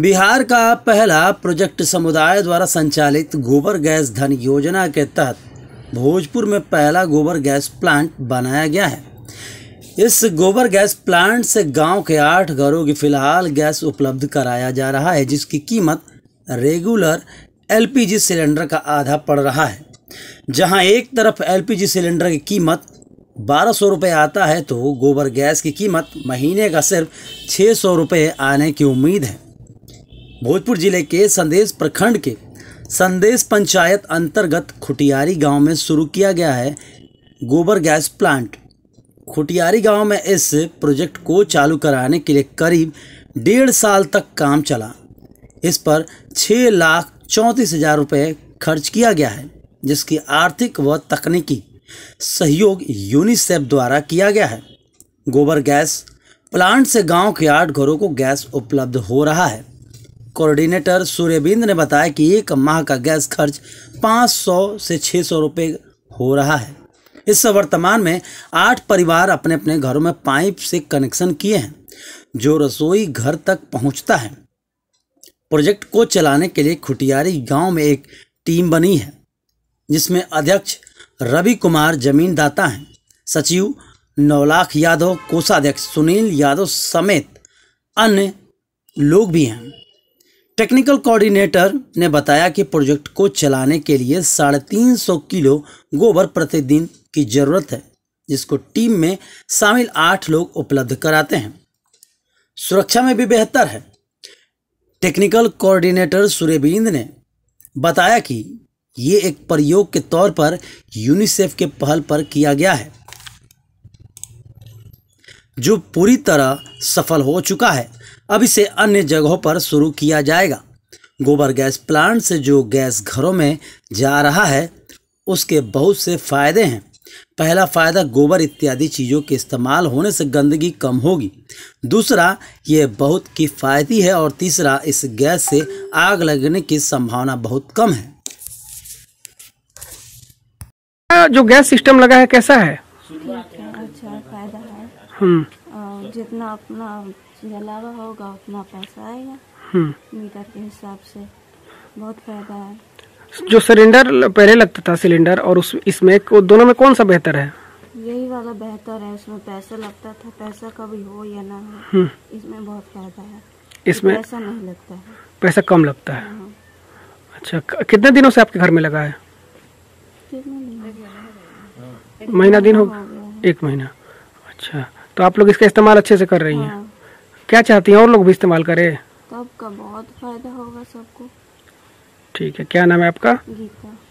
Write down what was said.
बिहार का पहला प्रोजेक्ट समुदाय द्वारा संचालित गोबर गैस धन योजना के तहत भोजपुर में पहला गोबर गैस प्लांट बनाया गया है इस गोबर गैस प्लांट से गांव के आठ घरों की फिलहाल गैस उपलब्ध कराया जा रहा है जिसकी कीमत रेगुलर एलपीजी सिलेंडर का आधा पड़ रहा है जहां एक तरफ एलपीजी सिलेंडर की कीमत बारह सौ रुपये आता है तो गोबर गैस की कीमत महीने का सिर्फ छः सौ रुपये आने की उम्मीद है भोजपुर जिले के संदेश प्रखंड के संदेश पंचायत अंतर्गत खुटियारी गांव में शुरू किया गया है गोबर गैस प्लांट खुटियारी गांव में इस प्रोजेक्ट को चालू कराने के लिए करीब डेढ़ साल तक काम चला इस पर छः लाख चौंतीस हज़ार रुपये खर्च किया गया है जिसकी आर्थिक व तकनीकी सहयोग यूनिसेफ द्वारा किया गया है गोबर गैस प्लांट से गांव के आठ घरों को गैस उपलब्ध हो रहा है कोऑर्डिनेटर सूर्यबिंद ने बताया कि एक माह का गैस खर्च 500 से 600 रुपए हो रहा है इस वर्तमान में आठ परिवार अपने अपने घरों में पाइप से कनेक्शन किए हैं जो रसोई घर तक पहुंचता है प्रोजेक्ट को चलाने के लिए खुटियारी गांव में एक टीम बनी है जिसमें अध्यक्ष रवि कुमार जमीनदाता हैं सचिव नवलाख यादव कोषाध्यक्ष सुनील यादव समेत अन्य लोग भी हैं टेक्निकल कोऑर्डिनेटर ने बताया कि प्रोजेक्ट को चलाने के लिए साढ़े तीन सौ किलो गोबर प्रतिदिन की ज़रूरत है जिसको टीम में शामिल आठ लोग उपलब्ध कराते हैं सुरक्षा में भी बेहतर है टेक्निकल कोऑर्डिनेटर सूर्यबींद ने बताया कि ये एक प्रयोग के तौर पर यूनिसेफ के पहल पर किया गया है जो पूरी तरह सफल हो चुका है अब इसे अन्य जगहों पर शुरू किया जाएगा गोबर गैस प्लांट से जो गैस घरों में जा रहा है उसके बहुत से फायदे हैं पहला फ़ायदा गोबर इत्यादि चीज़ों के इस्तेमाल होने से गंदगी कम होगी दूसरा ये बहुत किफ़ायती है और तीसरा इस गैस से आग लगने की संभावना बहुत कम है जो गैस सिस्टम लगा है कैसा है अच्छा फायदा है और हम्म। जितना अपना जलावा होगा उतना पैसा आएगा हम्म। मीटर के हिसाब से बहुत फायदा है जो सिलेंडर पहले लगता था सिलेंडर और उस इसमें दोनों में कौन सा बेहतर है यही वाला बेहतर है इसमें पैसा लगता था पैसा कभी हो या ना हो हम्म। इसमें बहुत फायदा है इसमें पैसा नहीं लगता है पैसा कम लगता है हाँ। अच्छा कितने दिनों से आपके घर में लगा है महीना दिन होगा हाँ। एक महीना अच्छा तो आप लोग इसका इस्तेमाल अच्छे से कर रही हैं हाँ। क्या चाहती हैं और लोग भी इस्तेमाल करें तो आपका बहुत फायदा होगा सबको ठीक है क्या नाम है आपका गीता